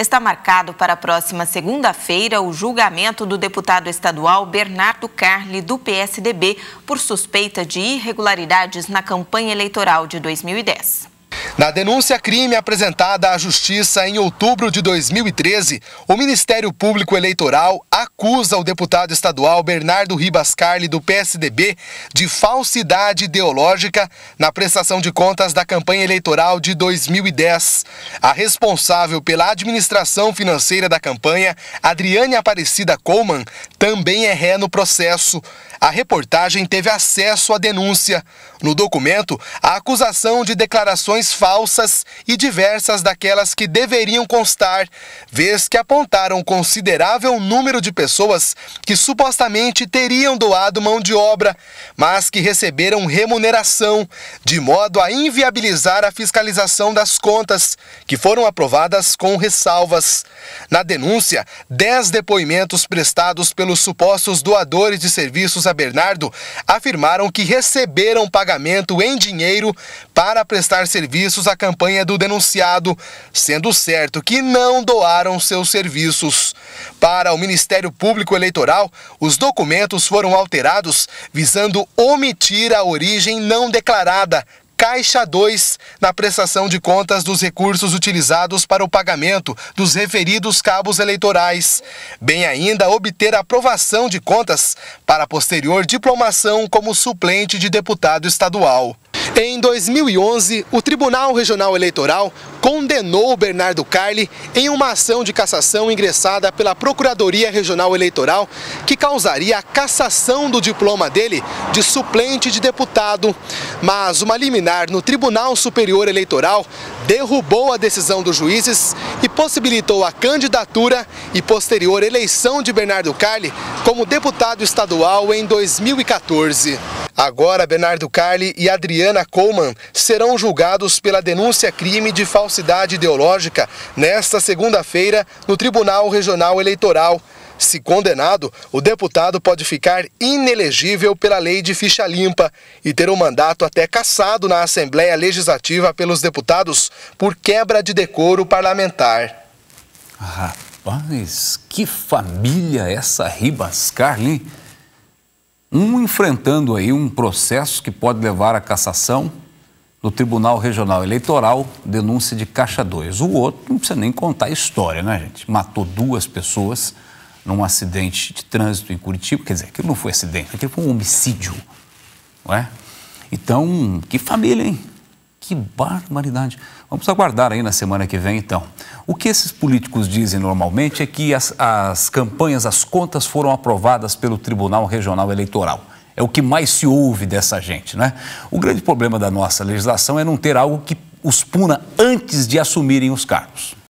está marcado para a próxima segunda-feira o julgamento do deputado estadual Bernardo Carli, do PSDB, por suspeita de irregularidades na campanha eleitoral de 2010. Na denúncia crime apresentada à Justiça em outubro de 2013, o Ministério Público Eleitoral acusa o deputado estadual Bernardo Ribas Carli, do PSDB, de falsidade ideológica na prestação de contas da campanha eleitoral de 2010. A responsável pela administração financeira da campanha, Adriane Aparecida Coleman, também é ré no processo a reportagem teve acesso à denúncia. No documento, a acusação de declarações falsas e diversas daquelas que deveriam constar, vez que apontaram considerável número de pessoas que supostamente teriam doado mão de obra, mas que receberam remuneração, de modo a inviabilizar a fiscalização das contas, que foram aprovadas com ressalvas. Na denúncia, 10 depoimentos prestados pelos supostos doadores de serviços Teresa Bernardo afirmaram que receberam pagamento em dinheiro para prestar serviços à campanha do denunciado, sendo certo que não doaram seus serviços. Para o Ministério Público Eleitoral, os documentos foram alterados visando omitir a origem não declarada, Caixa 2 na prestação de contas dos recursos utilizados para o pagamento dos referidos cabos eleitorais, bem ainda obter aprovação de contas para posterior diplomação como suplente de deputado estadual. Em 2011, o Tribunal Regional Eleitoral condenou Bernardo Carli em uma ação de cassação ingressada pela Procuradoria Regional Eleitoral, que causaria a cassação do diploma dele de suplente de deputado. Mas uma liminar no Tribunal Superior Eleitoral derrubou a decisão dos juízes e possibilitou a candidatura e posterior eleição de Bernardo Carli como deputado estadual em 2014. Agora, Bernardo Carli e Adriana Coleman serão julgados pela denúncia crime de falsidade ideológica nesta segunda-feira no Tribunal Regional Eleitoral. Se condenado, o deputado pode ficar inelegível pela lei de ficha limpa e ter o um mandato até cassado na Assembleia Legislativa pelos deputados por quebra de decoro parlamentar. Rapaz, que família essa Ribas Carli um enfrentando aí um processo que pode levar à cassação do Tribunal Regional Eleitoral, denúncia de Caixa 2. O outro, não precisa nem contar a história, né, gente? Matou duas pessoas num acidente de trânsito em Curitiba. Quer dizer, aquilo não foi acidente, aquilo foi um homicídio, não é? Então, que família, hein? Que barbaridade. Vamos aguardar aí na semana que vem, então. O que esses políticos dizem normalmente é que as, as campanhas, as contas foram aprovadas pelo Tribunal Regional Eleitoral. É o que mais se ouve dessa gente, né? O grande problema da nossa legislação é não ter algo que os puna antes de assumirem os cargos.